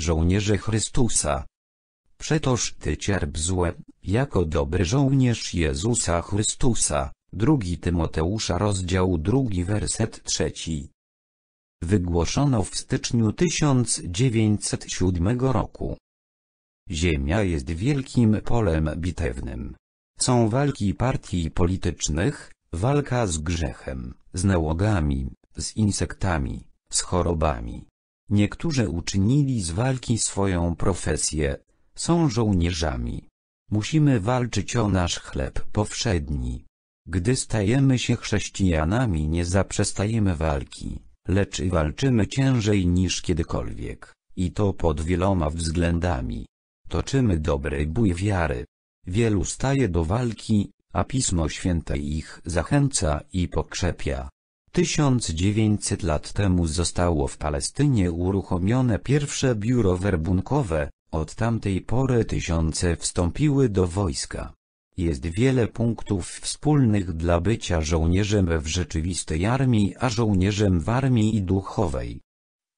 żołnierze Chrystusa. Przetoż ty cierp złe, jako dobry żołnierz Jezusa Chrystusa. 2 Tymoteusza rozdział 2 werset 3. Wygłoszono w styczniu 1907 roku. Ziemia jest wielkim polem bitewnym. Są walki partii politycznych, walka z grzechem, z nałogami, z insektami, z chorobami, Niektórzy uczynili z walki swoją profesję, są żołnierzami. Musimy walczyć o nasz chleb powszedni. Gdy stajemy się chrześcijanami nie zaprzestajemy walki, lecz walczymy ciężej niż kiedykolwiek, i to pod wieloma względami. Toczymy dobry bój wiary. Wielu staje do walki, a Pismo Święte ich zachęca i pokrzepia. 1900 lat temu zostało w Palestynie uruchomione pierwsze biuro werbunkowe, od tamtej pory tysiące wstąpiły do wojska. Jest wiele punktów wspólnych dla bycia żołnierzem w rzeczywistej armii a żołnierzem w armii duchowej.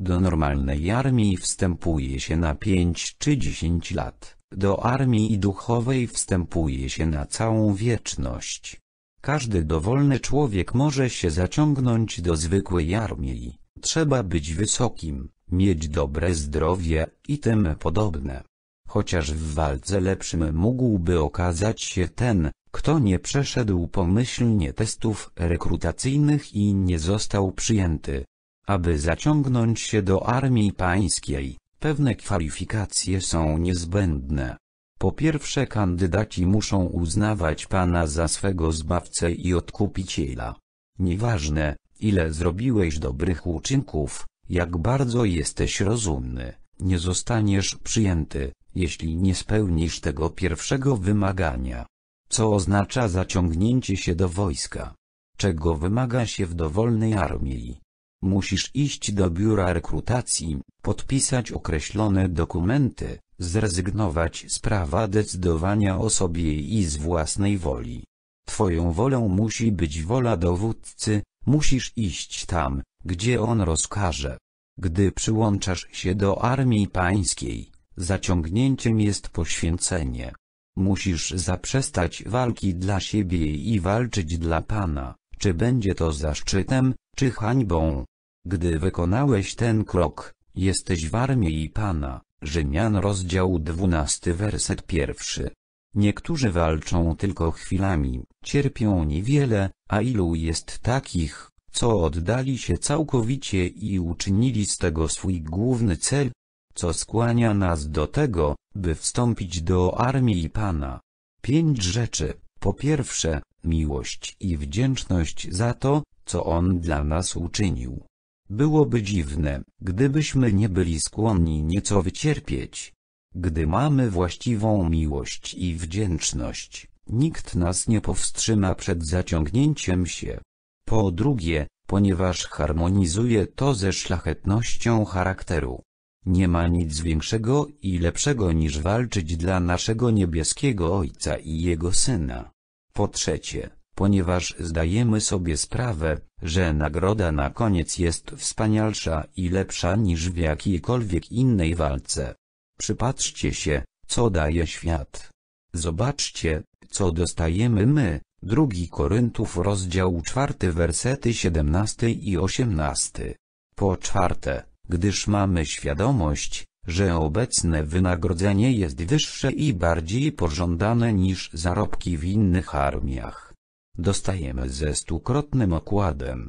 Do normalnej armii wstępuje się na 5 czy 10 lat, do armii duchowej wstępuje się na całą wieczność. Każdy dowolny człowiek może się zaciągnąć do zwykłej armii. Trzeba być wysokim, mieć dobre zdrowie i tym podobne. Chociaż w walce lepszym mógłby okazać się ten, kto nie przeszedł pomyślnie testów rekrutacyjnych i nie został przyjęty. Aby zaciągnąć się do armii pańskiej, pewne kwalifikacje są niezbędne. Po pierwsze kandydaci muszą uznawać Pana za swego Zbawcę i Odkupiciela. Nieważne, ile zrobiłeś dobrych uczynków, jak bardzo jesteś rozumny, nie zostaniesz przyjęty, jeśli nie spełnisz tego pierwszego wymagania. Co oznacza zaciągnięcie się do wojska? Czego wymaga się w dowolnej armii? Musisz iść do biura rekrutacji, podpisać określone dokumenty, zrezygnować z prawa decydowania o sobie i z własnej woli. Twoją wolą musi być wola dowódcy, musisz iść tam, gdzie on rozkaże. Gdy przyłączasz się do armii pańskiej, zaciągnięciem jest poświęcenie. Musisz zaprzestać walki dla siebie i walczyć dla Pana. Czy będzie to zaszczytem, czy hańbą? Gdy wykonałeś ten krok, jesteś w armii Pana, Rzymian rozdział 12 werset pierwszy. Niektórzy walczą tylko chwilami, cierpią niewiele, a ilu jest takich, co oddali się całkowicie i uczynili z tego swój główny cel? Co skłania nas do tego, by wstąpić do armii Pana? Pięć rzeczy. Po pierwsze, miłość i wdzięczność za to, co On dla nas uczynił. Byłoby dziwne, gdybyśmy nie byli skłonni nieco wycierpieć. Gdy mamy właściwą miłość i wdzięczność, nikt nas nie powstrzyma przed zaciągnięciem się. Po drugie, ponieważ harmonizuje to ze szlachetnością charakteru. Nie ma nic większego i lepszego niż walczyć dla naszego niebieskiego Ojca i Jego Syna. Po trzecie, ponieważ zdajemy sobie sprawę, że nagroda na koniec jest wspanialsza i lepsza niż w jakiejkolwiek innej walce. Przypatrzcie się, co daje świat. Zobaczcie, co dostajemy my, 2 Koryntów rozdział 4 wersety 17 i 18. Po czwarte, gdyż mamy świadomość, że obecne wynagrodzenie jest wyższe i bardziej pożądane niż zarobki w innych armiach. Dostajemy ze stukrotnym okładem.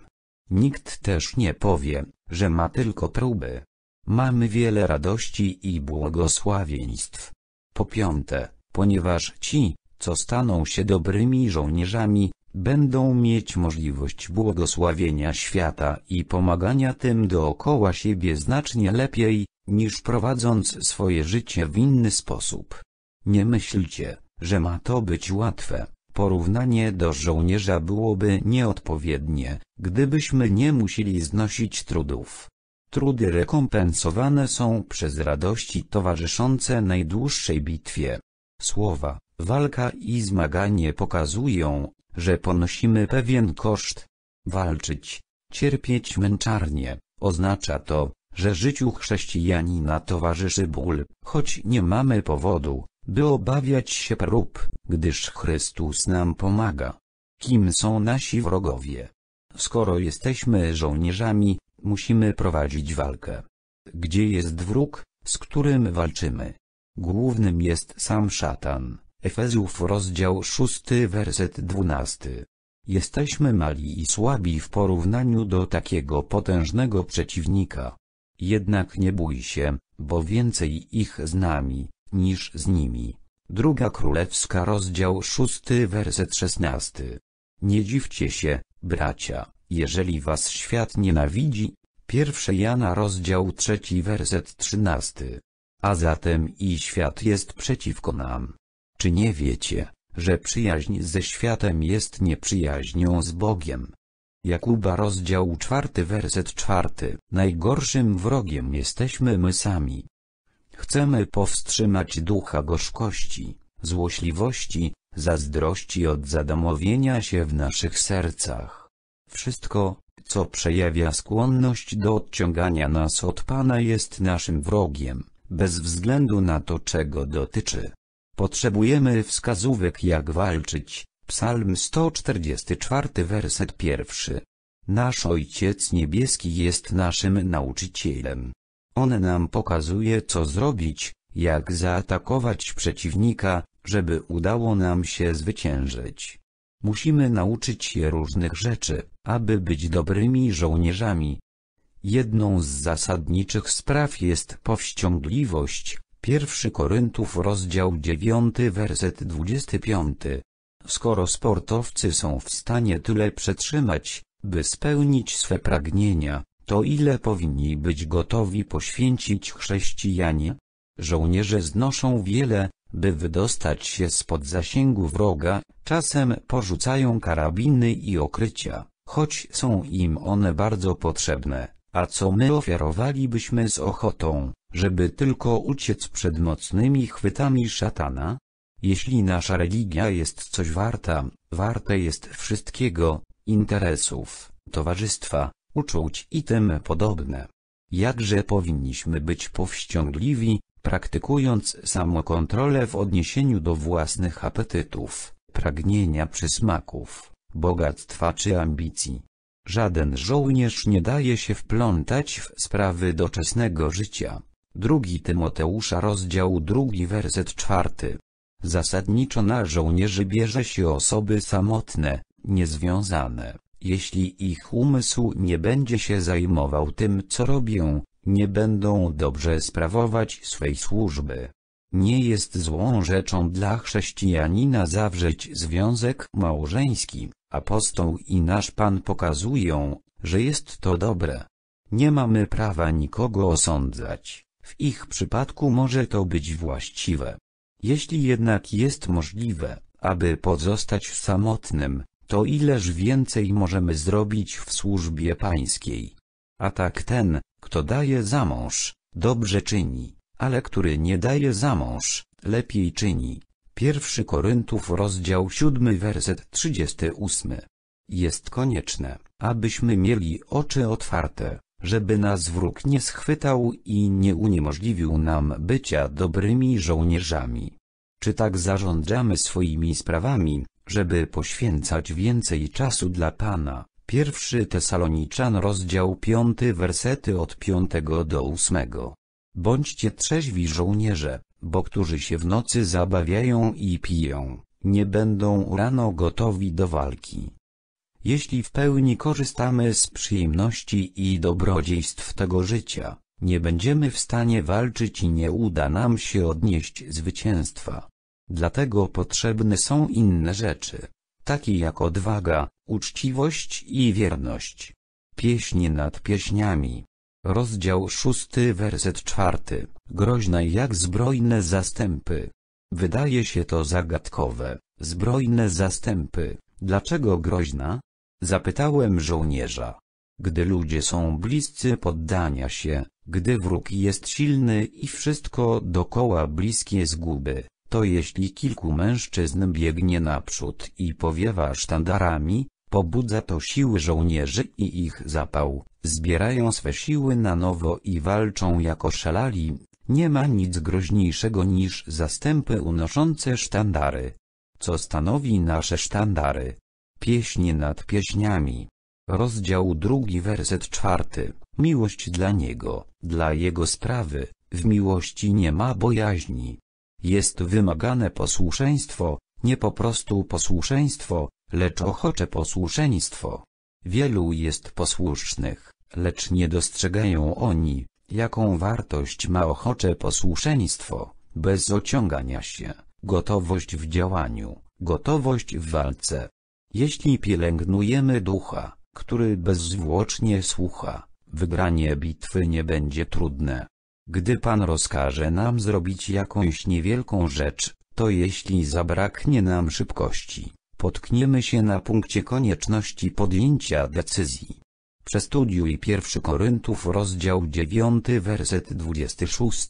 Nikt też nie powie, że ma tylko próby. Mamy wiele radości i błogosławieństw. Po piąte, ponieważ ci, co staną się dobrymi żołnierzami, będą mieć możliwość błogosławienia świata i pomagania tym dookoła siebie znacznie lepiej, niż prowadząc swoje życie w inny sposób. Nie myślcie, że ma to być łatwe. Porównanie do żołnierza byłoby nieodpowiednie, gdybyśmy nie musieli znosić trudów. Trudy rekompensowane są przez radości towarzyszące najdłuższej bitwie. Słowa, walka i zmaganie pokazują, że ponosimy pewien koszt. Walczyć, cierpieć męczarnie, oznacza to, że życiu chrześcijanina towarzyszy ból, choć nie mamy powodu, by obawiać się prób, gdyż Chrystus nam pomaga. Kim są nasi wrogowie? Skoro jesteśmy żołnierzami, musimy prowadzić walkę. Gdzie jest wróg, z którym walczymy? Głównym jest sam szatan. Efezów rozdział 6 werset 12. Jesteśmy mali i słabi w porównaniu do takiego potężnego przeciwnika. Jednak nie bój się, bo więcej ich z nami, niż z nimi. Druga Królewska rozdział 6 werset 16. Nie dziwcie się, bracia, jeżeli was świat nienawidzi. 1 Jana rozdział 3 werset 13. A zatem i świat jest przeciwko nam. Czy nie wiecie, że przyjaźń ze światem jest nieprzyjaźnią z Bogiem? Jakuba rozdział czwarty werset czwarty. Najgorszym wrogiem jesteśmy my sami. Chcemy powstrzymać ducha gorzkości, złośliwości, zazdrości od zadomowienia się w naszych sercach. Wszystko, co przejawia skłonność do odciągania nas od Pana jest naszym wrogiem, bez względu na to czego dotyczy. Potrzebujemy wskazówek jak walczyć, Psalm 144 werset pierwszy. Nasz Ojciec Niebieski jest naszym nauczycielem. On nam pokazuje co zrobić, jak zaatakować przeciwnika, żeby udało nam się zwyciężyć. Musimy nauczyć się różnych rzeczy, aby być dobrymi żołnierzami. Jedną z zasadniczych spraw jest powściągliwość, 1 Koryntów rozdział 9 werset 25 skoro sportowcy są w stanie tyle przetrzymać, by spełnić swe pragnienia, to ile powinni być gotowi poświęcić chrześcijanie? Żołnierze znoszą wiele, by wydostać się spod zasięgu wroga, czasem porzucają karabiny i okrycia, choć są im one bardzo potrzebne, a co my ofiarowalibyśmy z ochotą, żeby tylko uciec przed mocnymi chwytami szatana? Jeśli nasza religia jest coś warta, warte jest wszystkiego, interesów, towarzystwa, uczuć i tym podobne. Jakże powinniśmy być powściągliwi, praktykując samokontrolę w odniesieniu do własnych apetytów, pragnienia przysmaków, bogactwa czy ambicji. Żaden żołnierz nie daje się wplątać w sprawy doczesnego życia. Drugi Tymoteusza rozdział drugi werset czwarty. Zasadniczo na żołnierzy bierze się osoby samotne, niezwiązane. Jeśli ich umysł nie będzie się zajmował tym co robią, nie będą dobrze sprawować swej służby. Nie jest złą rzeczą dla chrześcijanina zawrzeć związek małżeński, apostoł i nasz Pan pokazują, że jest to dobre. Nie mamy prawa nikogo osądzać, w ich przypadku może to być właściwe. Jeśli jednak jest możliwe, aby pozostać samotnym, to ileż więcej możemy zrobić w służbie pańskiej. A tak ten, kto daje za mąż, dobrze czyni, ale który nie daje za mąż, lepiej czyni. 1 Koryntów rozdział 7 werset 38. Jest konieczne, abyśmy mieli oczy otwarte, żeby nas wróg nie schwytał i nie uniemożliwił nam bycia dobrymi żołnierzami. Czy tak zarządzamy swoimi sprawami, żeby poświęcać więcej czasu dla Pana? Pierwszy Tesaloniczan rozdział 5 wersety od 5 do 8. Bądźcie trzeźwi żołnierze, bo którzy się w nocy zabawiają i piją, nie będą rano gotowi do walki. Jeśli w pełni korzystamy z przyjemności i dobrodziejstw tego życia, nie będziemy w stanie walczyć i nie uda nam się odnieść zwycięstwa. Dlatego potrzebne są inne rzeczy, takie jak odwaga, uczciwość i wierność. Pieśni nad pieśniami. Rozdział 6 werset 4. Groźne jak zbrojne zastępy. Wydaje się to zagadkowe, zbrojne zastępy. Dlaczego groźna? Zapytałem żołnierza. Gdy ludzie są bliscy poddania się, gdy wróg jest silny i wszystko dokoła bliskie zguby, to jeśli kilku mężczyzn biegnie naprzód i powiewa sztandarami, pobudza to siły żołnierzy i ich zapał, zbierają swe siły na nowo i walczą jako szalali, nie ma nic groźniejszego niż zastępy unoszące sztandary. Co stanowi nasze sztandary? Pieśń nad pieśniami. Rozdział drugi werset czwarty. Miłość dla Niego, dla Jego sprawy, w miłości nie ma bojaźni. Jest wymagane posłuszeństwo, nie po prostu posłuszeństwo, lecz ochocze posłuszeństwo. Wielu jest posłusznych, lecz nie dostrzegają oni, jaką wartość ma ochocze posłuszeństwo, bez ociągania się, gotowość w działaniu, gotowość w walce, jeśli pielęgnujemy ducha, który bezzwłocznie słucha, wygranie bitwy nie będzie trudne. Gdy Pan rozkaże nam zrobić jakąś niewielką rzecz, to jeśli zabraknie nam szybkości, potkniemy się na punkcie konieczności podjęcia decyzji. Przestudiuj 1 Koryntów rozdział 9 werset 26.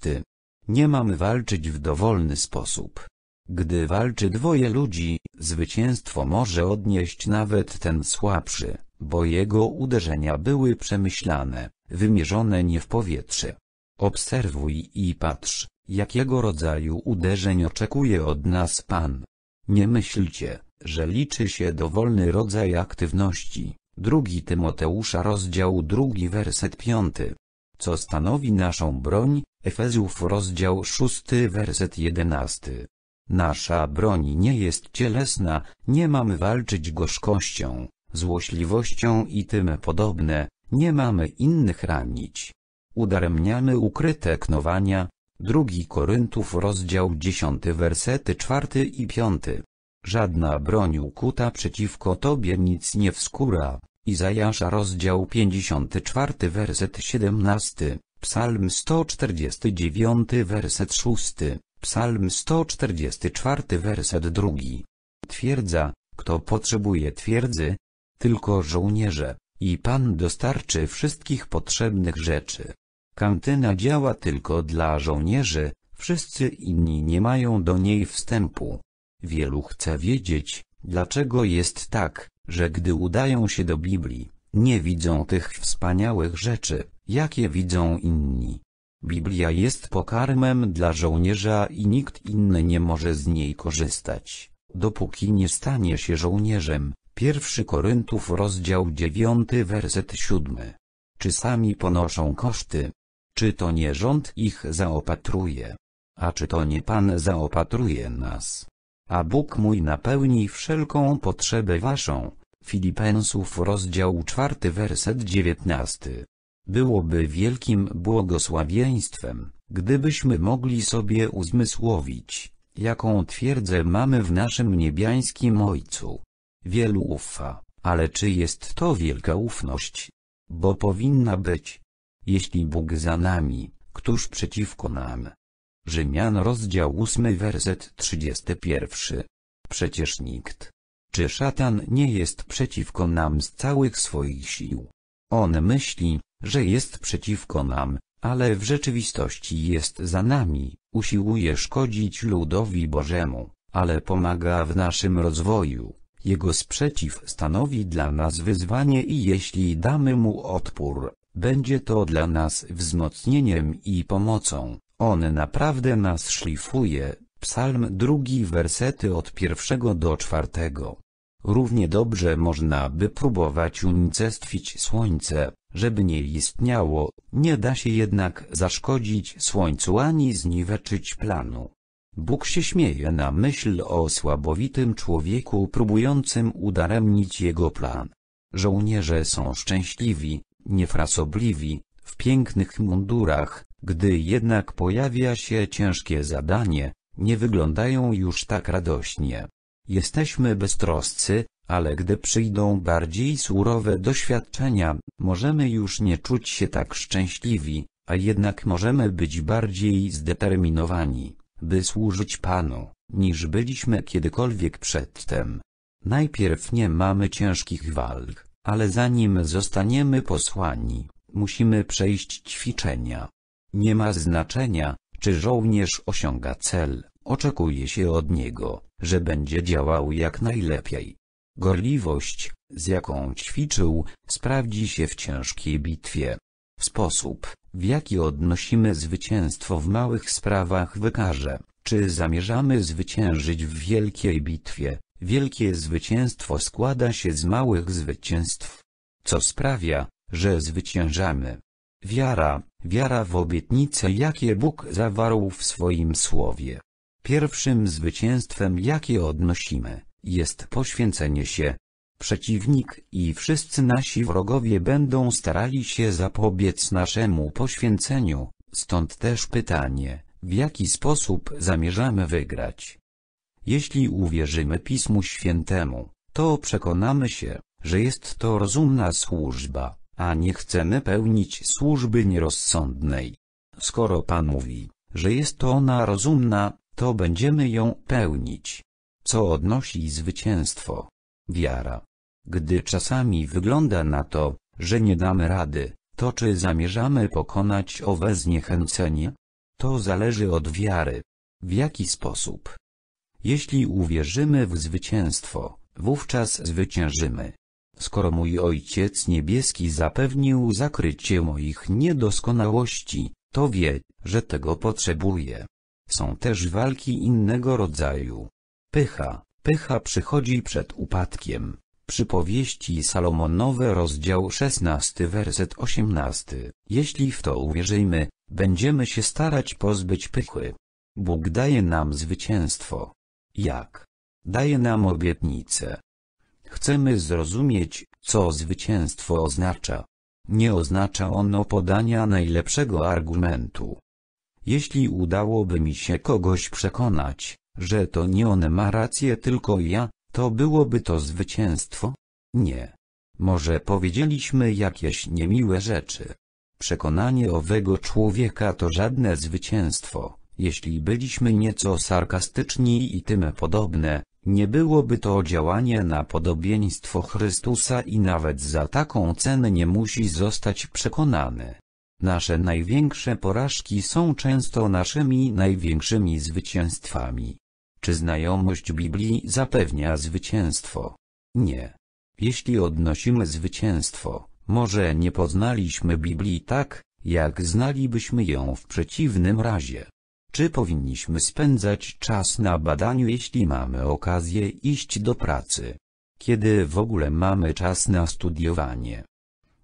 Nie mamy walczyć w dowolny sposób, gdy walczy dwoje ludzi, zwycięstwo może odnieść nawet ten słabszy, bo jego uderzenia były przemyślane, wymierzone nie w powietrze. Obserwuj i patrz, jakiego rodzaju uderzeń oczekuje od nas Pan. Nie myślcie, że liczy się dowolny rodzaj aktywności. Drugi Tymoteusza rozdział 2 werset 5. Co stanowi naszą broń, Efezjów rozdział 6 werset 11. Nasza broń nie jest cielesna, nie mamy walczyć gorzkością, złośliwością i tym podobne, nie mamy innych ranić. Udaremniamy ukryte knowania, 2 Koryntów rozdział 10 wersety 4 i 5. Żadna broń ukuta przeciwko Tobie nic nie wskóra. Izajasza rozdział 54 werset 17, Psalm 149 werset 6. Psalm 144 werset drugi. Twierdza, kto potrzebuje twierdzy, tylko żołnierze, i Pan dostarczy wszystkich potrzebnych rzeczy. Kantyna działa tylko dla żołnierzy, wszyscy inni nie mają do niej wstępu. Wielu chce wiedzieć, dlaczego jest tak, że gdy udają się do Biblii, nie widzą tych wspaniałych rzeczy, jakie widzą inni. Biblia jest pokarmem dla żołnierza i nikt inny nie może z niej korzystać, dopóki nie stanie się żołnierzem. 1 Koryntów rozdział 9 werset 7. Czy sami ponoszą koszty? Czy to nie rząd ich zaopatruje? A czy to nie Pan zaopatruje nas? A Bóg mój napełni wszelką potrzebę waszą. Filipensów rozdział 4 werset 19. Byłoby wielkim błogosławieństwem, gdybyśmy mogli sobie uzmysłowić, jaką twierdzę mamy w naszym niebiańskim Ojcu. Wielu ufa, ale czy jest to wielka ufność? Bo powinna być. Jeśli Bóg za nami, któż przeciwko nam? Rzymian rozdział 8 werset 31. Przecież nikt. Czy szatan nie jest przeciwko nam z całych swoich sił? On myśli, że jest przeciwko nam, ale w rzeczywistości jest za nami, usiłuje szkodzić ludowi Bożemu, ale pomaga w naszym rozwoju. Jego sprzeciw stanowi dla nas wyzwanie i jeśli damy mu odpór, będzie to dla nas wzmocnieniem i pomocą. On naprawdę nas szlifuje. Psalm drugi wersety od pierwszego do czwartego. Równie dobrze można by próbować unicestwić słońce, żeby nie istniało, nie da się jednak zaszkodzić słońcu ani zniweczyć planu. Bóg się śmieje na myśl o słabowitym człowieku próbującym udaremnić jego plan. Żołnierze są szczęśliwi, niefrasobliwi, w pięknych mundurach, gdy jednak pojawia się ciężkie zadanie, nie wyglądają już tak radośnie. Jesteśmy beztroscy, ale gdy przyjdą bardziej surowe doświadczenia, możemy już nie czuć się tak szczęśliwi, a jednak możemy być bardziej zdeterminowani, by służyć Panu, niż byliśmy kiedykolwiek przedtem. Najpierw nie mamy ciężkich walk, ale zanim zostaniemy posłani, musimy przejść ćwiczenia. Nie ma znaczenia, czy żołnierz osiąga cel, oczekuje się od niego, że będzie działał jak najlepiej. Gorliwość, z jaką ćwiczył, sprawdzi się w ciężkiej bitwie. Sposób, w jaki odnosimy zwycięstwo w małych sprawach wykaże, czy zamierzamy zwyciężyć w wielkiej bitwie. Wielkie zwycięstwo składa się z małych zwycięstw. Co sprawia, że zwyciężamy? Wiara, wiara w obietnice jakie Bóg zawarł w swoim słowie. Pierwszym zwycięstwem jakie odnosimy jest poświęcenie się. Przeciwnik i wszyscy nasi wrogowie będą starali się zapobiec naszemu poświęceniu, stąd też pytanie, w jaki sposób zamierzamy wygrać. Jeśli uwierzymy Pismu Świętemu, to przekonamy się, że jest to rozumna służba, a nie chcemy pełnić służby nierozsądnej. Skoro Pan mówi, że jest to ona rozumna, to będziemy ją pełnić. Co odnosi zwycięstwo? Wiara. Gdy czasami wygląda na to, że nie damy rady, to czy zamierzamy pokonać owe zniechęcenie? To zależy od wiary. W jaki sposób? Jeśli uwierzymy w zwycięstwo, wówczas zwyciężymy. Skoro mój Ojciec Niebieski zapewnił zakrycie moich niedoskonałości, to wie, że tego potrzebuje. Są też walki innego rodzaju, Pycha, pycha przychodzi przed upadkiem. Przypowieści Salomonowe rozdział 16 werset 18. Jeśli w to uwierzymy, będziemy się starać pozbyć pychy. Bóg daje nam zwycięstwo. Jak? Daje nam obietnicę. Chcemy zrozumieć, co zwycięstwo oznacza. Nie oznacza ono podania najlepszego argumentu. Jeśli udałoby mi się kogoś przekonać, że to nie on ma rację tylko ja, to byłoby to zwycięstwo? Nie. Może powiedzieliśmy jakieś niemiłe rzeczy. Przekonanie owego człowieka to żadne zwycięstwo, jeśli byliśmy nieco sarkastyczni i tym podobne, nie byłoby to działanie na podobieństwo Chrystusa i nawet za taką cenę nie musi zostać przekonany. Nasze największe porażki są często naszymi największymi zwycięstwami. Czy znajomość Biblii zapewnia zwycięstwo? Nie. Jeśli odnosimy zwycięstwo, może nie poznaliśmy Biblii tak, jak znalibyśmy ją w przeciwnym razie. Czy powinniśmy spędzać czas na badaniu jeśli mamy okazję iść do pracy? Kiedy w ogóle mamy czas na studiowanie?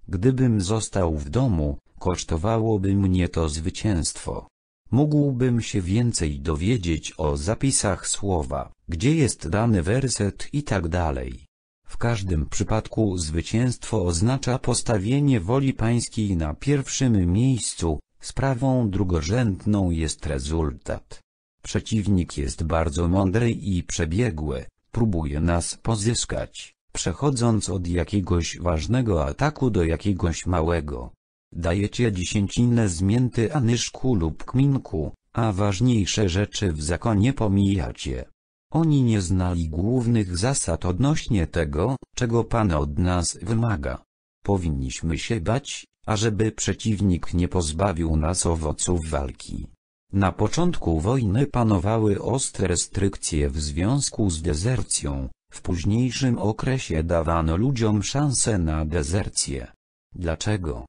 Gdybym został w domu, kosztowałoby mnie to zwycięstwo. Mógłbym się więcej dowiedzieć o zapisach słowa, gdzie jest dany werset i tak dalej. W każdym przypadku zwycięstwo oznacza postawienie woli pańskiej na pierwszym miejscu, sprawą drugorzędną jest rezultat. Przeciwnik jest bardzo mądry i przebiegły, próbuje nas pozyskać, przechodząc od jakiegoś ważnego ataku do jakiegoś małego. Dajecie dziesięcinne zmięty anyszku lub kminku, a ważniejsze rzeczy w zakonie pomijacie. Oni nie znali głównych zasad odnośnie tego, czego Pan od nas wymaga. Powinniśmy się bać, ażeby przeciwnik nie pozbawił nas owoców walki. Na początku wojny panowały ostre restrykcje w związku z dezercją, w późniejszym okresie dawano ludziom szansę na dezercję. Dlaczego?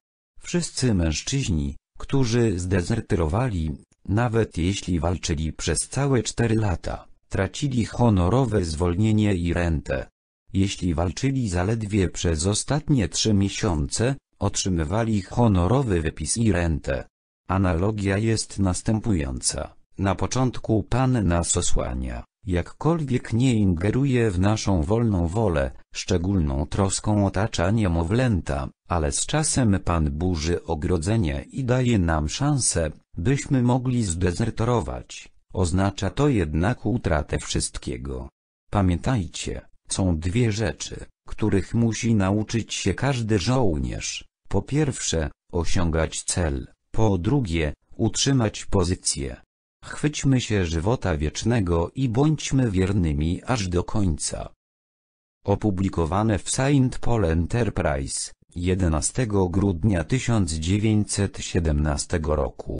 Wszyscy mężczyźni, którzy zdezertyrowali, nawet jeśli walczyli przez całe cztery lata, tracili honorowe zwolnienie i rentę. Jeśli walczyli zaledwie przez ostatnie trzy miesiące, otrzymywali honorowy wypis i rentę. Analogia jest następująca. Na początku Pan nas osłania, jakkolwiek nie ingeruje w naszą wolną wolę, szczególną troską otacza niemowlęta, ale z czasem Pan burzy ogrodzenie i daje nam szansę, byśmy mogli zdezerterować. Oznacza to jednak utratę wszystkiego. Pamiętajcie, są dwie rzeczy, których musi nauczyć się każdy żołnierz. Po pierwsze, osiągać cel, po drugie, utrzymać pozycję. Chwyćmy się żywota wiecznego i bądźmy wiernymi aż do końca. Opublikowane w Saint Paul Enterprise 11 grudnia 1917 roku.